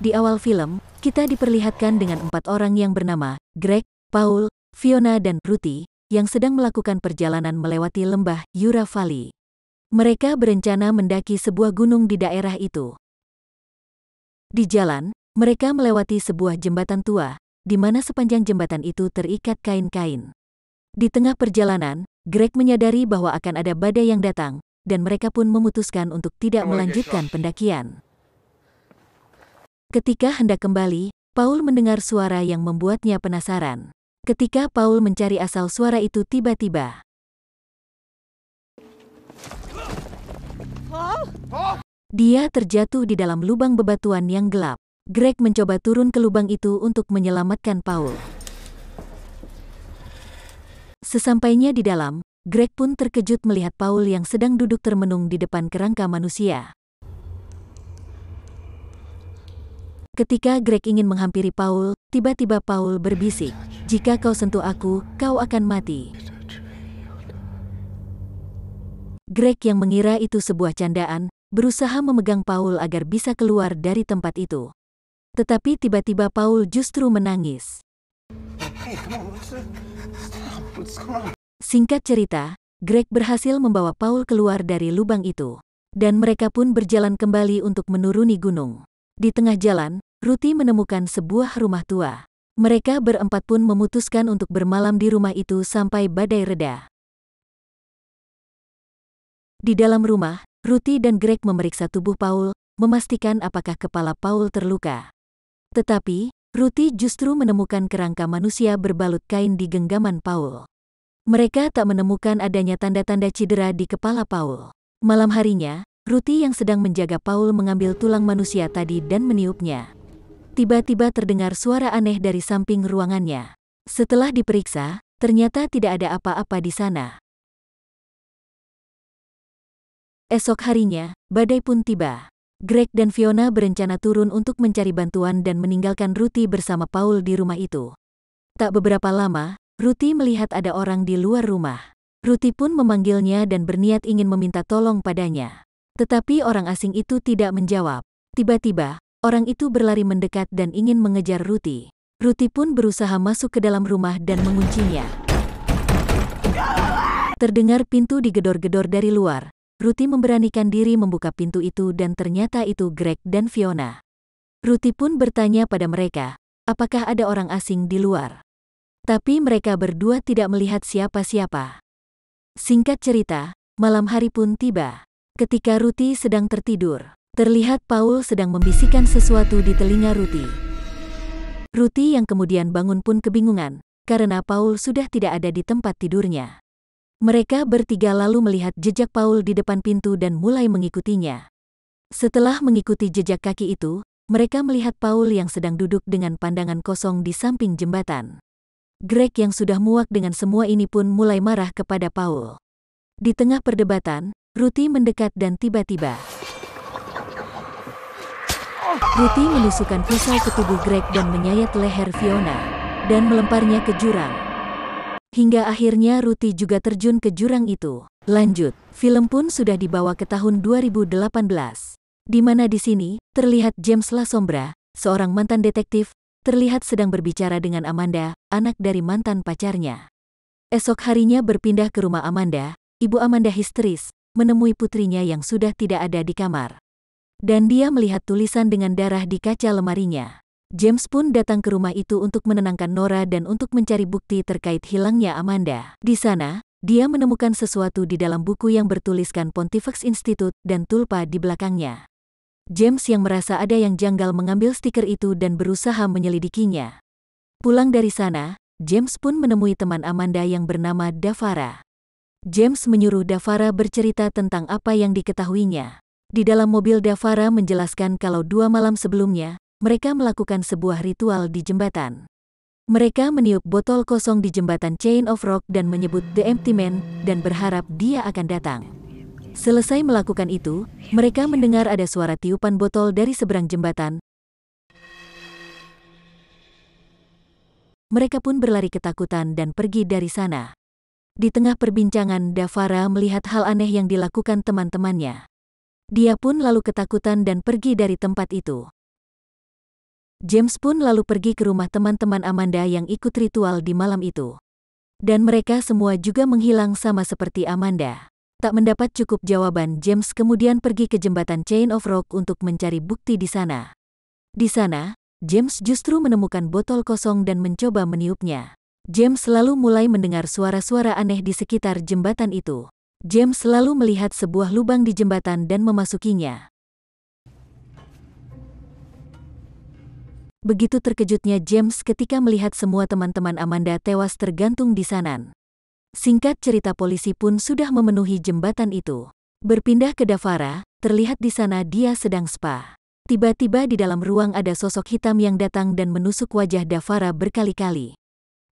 Di awal film, kita diperlihatkan dengan empat orang yang bernama Greg, Paul, Fiona dan Ruti, yang sedang melakukan perjalanan melewati lembah Yura Valley. Mereka berencana mendaki sebuah gunung di daerah itu. Di jalan, mereka melewati sebuah jembatan tua, di mana sepanjang jembatan itu terikat kain-kain. Di tengah perjalanan, Greg menyadari bahwa akan ada badai yang datang, dan mereka pun memutuskan untuk tidak melanjutkan pendakian. Ketika hendak kembali, Paul mendengar suara yang membuatnya penasaran. Ketika Paul mencari asal suara itu tiba-tiba. Dia terjatuh di dalam lubang bebatuan yang gelap. Greg mencoba turun ke lubang itu untuk menyelamatkan Paul. Sesampainya di dalam, Greg pun terkejut melihat Paul yang sedang duduk termenung di depan kerangka manusia. Ketika Greg ingin menghampiri Paul, tiba-tiba Paul berbisik, "Jika kau sentuh aku, kau akan mati." Greg yang mengira itu sebuah candaan, berusaha memegang Paul agar bisa keluar dari tempat itu. Tetapi tiba-tiba Paul justru menangis. Singkat cerita, Greg berhasil membawa Paul keluar dari lubang itu. Dan mereka pun berjalan kembali untuk menuruni gunung. Di tengah jalan, Ruti menemukan sebuah rumah tua. Mereka berempat pun memutuskan untuk bermalam di rumah itu sampai badai reda. Di dalam rumah, Ruti dan Greg memeriksa tubuh Paul, memastikan apakah kepala Paul terluka. Tetapi, Ruti justru menemukan kerangka manusia berbalut kain di genggaman Paul. Mereka tak menemukan adanya tanda-tanda cedera di kepala Paul. Malam harinya, Ruti yang sedang menjaga Paul mengambil tulang manusia tadi dan meniupnya tiba-tiba terdengar suara aneh dari samping ruangannya. Setelah diperiksa, ternyata tidak ada apa-apa di sana. Esok harinya, badai pun tiba. Greg dan Fiona berencana turun untuk mencari bantuan dan meninggalkan Ruti bersama Paul di rumah itu. Tak beberapa lama, Ruti melihat ada orang di luar rumah. Ruti pun memanggilnya dan berniat ingin meminta tolong padanya. Tetapi orang asing itu tidak menjawab. Tiba-tiba, Orang itu berlari mendekat dan ingin mengejar Ruti. Ruti pun berusaha masuk ke dalam rumah dan menguncinya. Terdengar pintu digedor-gedor dari luar. Ruti memberanikan diri membuka pintu itu dan ternyata itu Greg dan Fiona. Ruti pun bertanya pada mereka, apakah ada orang asing di luar. Tapi mereka berdua tidak melihat siapa-siapa. Singkat cerita, malam hari pun tiba. Ketika Ruti sedang tertidur, Terlihat Paul sedang membisikkan sesuatu di telinga Ruti. Ruti yang kemudian bangun pun kebingungan, karena Paul sudah tidak ada di tempat tidurnya. Mereka bertiga lalu melihat jejak Paul di depan pintu dan mulai mengikutinya. Setelah mengikuti jejak kaki itu, mereka melihat Paul yang sedang duduk dengan pandangan kosong di samping jembatan. Greg yang sudah muak dengan semua ini pun mulai marah kepada Paul. Di tengah perdebatan, Ruti mendekat dan tiba-tiba Ruti menusukkan pisau ke tubuh Greg dan menyayat leher Fiona, dan melemparnya ke jurang. Hingga akhirnya Ruti juga terjun ke jurang itu. Lanjut, film pun sudah dibawa ke tahun 2018. Di mana di sini, terlihat James La Sombra, seorang mantan detektif, terlihat sedang berbicara dengan Amanda, anak dari mantan pacarnya. Esok harinya berpindah ke rumah Amanda, ibu Amanda histeris, menemui putrinya yang sudah tidak ada di kamar dan dia melihat tulisan dengan darah di kaca lemarinya. James pun datang ke rumah itu untuk menenangkan Nora dan untuk mencari bukti terkait hilangnya Amanda. Di sana, dia menemukan sesuatu di dalam buku yang bertuliskan Pontifex Institute dan tulpa di belakangnya. James yang merasa ada yang janggal mengambil stiker itu dan berusaha menyelidikinya. Pulang dari sana, James pun menemui teman Amanda yang bernama Davara. James menyuruh Davara bercerita tentang apa yang diketahuinya. Di dalam mobil Davara menjelaskan kalau dua malam sebelumnya, mereka melakukan sebuah ritual di jembatan. Mereka meniup botol kosong di jembatan Chain of Rock dan menyebut The Empty Man dan berharap dia akan datang. Selesai melakukan itu, mereka mendengar ada suara tiupan botol dari seberang jembatan. Mereka pun berlari ketakutan dan pergi dari sana. Di tengah perbincangan, Davara melihat hal aneh yang dilakukan teman-temannya. Dia pun lalu ketakutan dan pergi dari tempat itu. James pun lalu pergi ke rumah teman-teman Amanda yang ikut ritual di malam itu. Dan mereka semua juga menghilang sama seperti Amanda. Tak mendapat cukup jawaban, James kemudian pergi ke jembatan Chain of Rock untuk mencari bukti di sana. Di sana, James justru menemukan botol kosong dan mencoba meniupnya. James selalu mulai mendengar suara-suara aneh di sekitar jembatan itu. James selalu melihat sebuah lubang di jembatan dan memasukinya. Begitu terkejutnya James ketika melihat semua teman-teman Amanda tewas tergantung di sana. Singkat cerita polisi pun sudah memenuhi jembatan itu. Berpindah ke Davara, terlihat di sana dia sedang spa. Tiba-tiba di dalam ruang ada sosok hitam yang datang dan menusuk wajah Davara berkali-kali.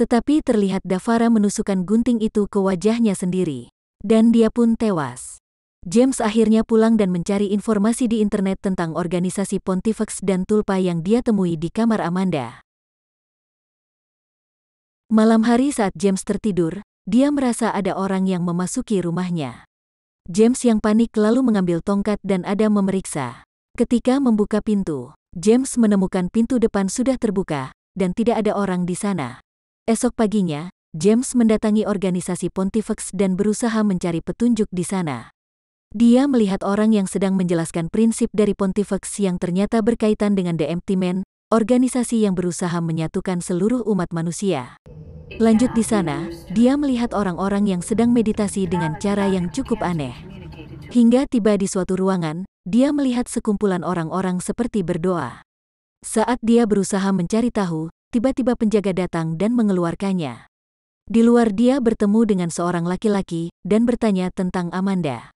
Tetapi terlihat Davara menusukkan gunting itu ke wajahnya sendiri. Dan dia pun tewas. James akhirnya pulang dan mencari informasi di internet tentang organisasi Pontifex dan Tulpa yang dia temui di kamar Amanda. Malam hari saat James tertidur, dia merasa ada orang yang memasuki rumahnya. James yang panik lalu mengambil tongkat dan Adam memeriksa. Ketika membuka pintu, James menemukan pintu depan sudah terbuka, dan tidak ada orang di sana. Esok paginya, James mendatangi organisasi Pontifex dan berusaha mencari petunjuk di sana. Dia melihat orang yang sedang menjelaskan prinsip dari Pontifex yang ternyata berkaitan dengan The Empty Man, organisasi yang berusaha menyatukan seluruh umat manusia. Lanjut di sana, dia melihat orang-orang yang sedang meditasi dengan cara yang cukup aneh. Hingga tiba di suatu ruangan, dia melihat sekumpulan orang-orang seperti berdoa. Saat dia berusaha mencari tahu, tiba-tiba penjaga datang dan mengeluarkannya. Di luar dia bertemu dengan seorang laki-laki dan bertanya tentang Amanda.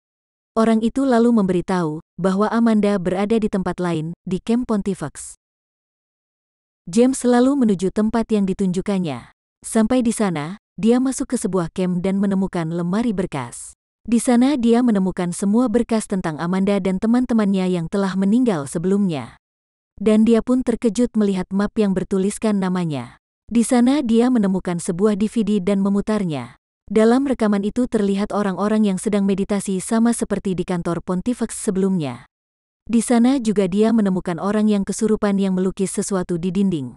Orang itu lalu memberitahu bahwa Amanda berada di tempat lain, di Camp Pontifex. James selalu menuju tempat yang ditunjukkannya. Sampai di sana, dia masuk ke sebuah camp dan menemukan lemari berkas. Di sana dia menemukan semua berkas tentang Amanda dan teman-temannya yang telah meninggal sebelumnya. Dan dia pun terkejut melihat map yang bertuliskan namanya. Di sana dia menemukan sebuah DVD dan memutarnya. Dalam rekaman itu terlihat orang-orang yang sedang meditasi sama seperti di kantor Pontifex sebelumnya. Di sana juga dia menemukan orang yang kesurupan yang melukis sesuatu di dinding.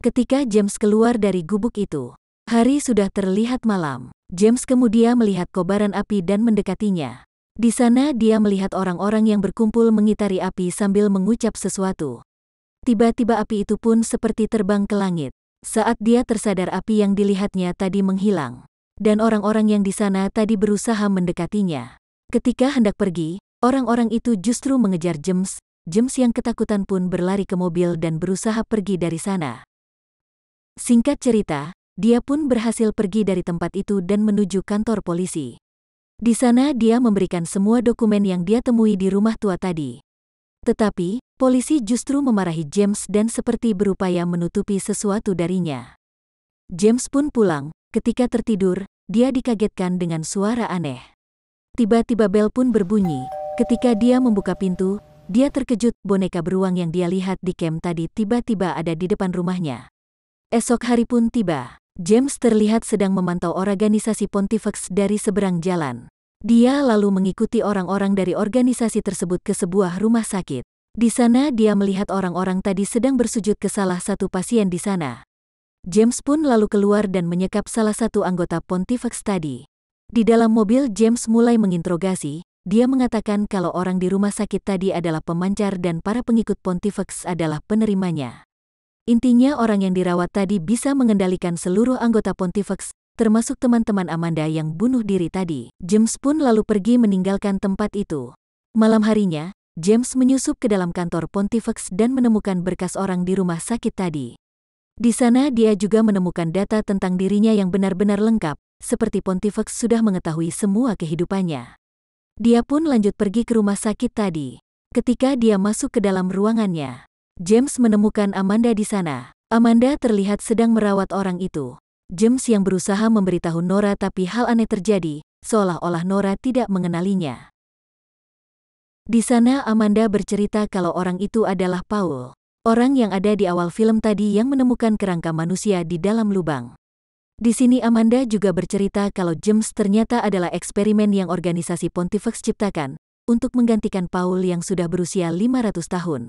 Ketika James keluar dari gubuk itu, hari sudah terlihat malam. James kemudian melihat kobaran api dan mendekatinya. Di sana dia melihat orang-orang yang berkumpul mengitari api sambil mengucap sesuatu. Tiba-tiba api itu pun seperti terbang ke langit. Saat dia tersadar api yang dilihatnya tadi menghilang. Dan orang-orang yang di sana tadi berusaha mendekatinya. Ketika hendak pergi, orang-orang itu justru mengejar James. James yang ketakutan pun berlari ke mobil dan berusaha pergi dari sana. Singkat cerita, dia pun berhasil pergi dari tempat itu dan menuju kantor polisi. Di sana dia memberikan semua dokumen yang dia temui di rumah tua tadi. Tetapi, polisi justru memarahi James dan seperti berupaya menutupi sesuatu darinya. James pun pulang. Ketika tertidur, dia dikagetkan dengan suara aneh. Tiba-tiba bel pun berbunyi. Ketika dia membuka pintu, dia terkejut boneka beruang yang dia lihat di camp tadi tiba-tiba ada di depan rumahnya. Esok hari pun tiba. James terlihat sedang memantau organisasi Pontifex dari seberang jalan. Dia lalu mengikuti orang-orang dari organisasi tersebut ke sebuah rumah sakit. Di sana dia melihat orang-orang tadi sedang bersujud ke salah satu pasien di sana. James pun lalu keluar dan menyekap salah satu anggota Pontifex tadi. Di dalam mobil James mulai menginterogasi, dia mengatakan kalau orang di rumah sakit tadi adalah pemancar dan para pengikut Pontifex adalah penerimanya. Intinya orang yang dirawat tadi bisa mengendalikan seluruh anggota Pontifex termasuk teman-teman Amanda yang bunuh diri tadi. James pun lalu pergi meninggalkan tempat itu. Malam harinya, James menyusup ke dalam kantor Pontifex dan menemukan berkas orang di rumah sakit tadi. Di sana dia juga menemukan data tentang dirinya yang benar-benar lengkap, seperti Pontifex sudah mengetahui semua kehidupannya. Dia pun lanjut pergi ke rumah sakit tadi. Ketika dia masuk ke dalam ruangannya, James menemukan Amanda di sana. Amanda terlihat sedang merawat orang itu. James yang berusaha memberitahu Nora tapi hal aneh terjadi, seolah-olah Nora tidak mengenalinya. Di sana Amanda bercerita kalau orang itu adalah Paul, orang yang ada di awal film tadi yang menemukan kerangka manusia di dalam lubang. Di sini Amanda juga bercerita kalau James ternyata adalah eksperimen yang organisasi Pontifex ciptakan untuk menggantikan Paul yang sudah berusia 500 tahun.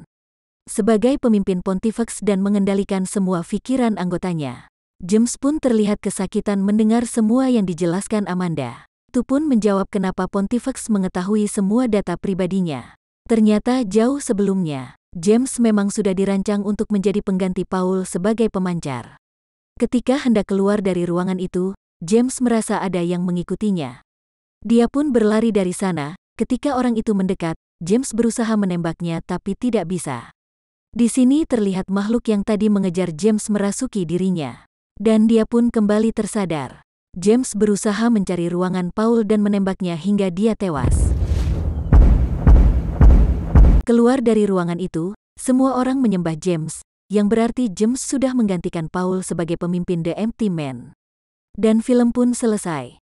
Sebagai pemimpin Pontifex dan mengendalikan semua pikiran anggotanya. James pun terlihat kesakitan mendengar semua yang dijelaskan Amanda. Itu pun menjawab kenapa Pontifex mengetahui semua data pribadinya. Ternyata jauh sebelumnya, James memang sudah dirancang untuk menjadi pengganti Paul sebagai pemancar. Ketika hendak keluar dari ruangan itu, James merasa ada yang mengikutinya. Dia pun berlari dari sana. Ketika orang itu mendekat, James berusaha menembaknya tapi tidak bisa. Di sini terlihat makhluk yang tadi mengejar James merasuki dirinya. Dan dia pun kembali tersadar. James berusaha mencari ruangan Paul dan menembaknya hingga dia tewas. Keluar dari ruangan itu, semua orang menyembah James, yang berarti James sudah menggantikan Paul sebagai pemimpin The Empty Man. Dan film pun selesai.